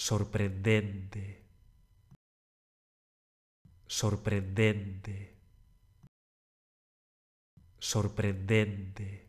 sorprendente, sorprendente, sorprendente.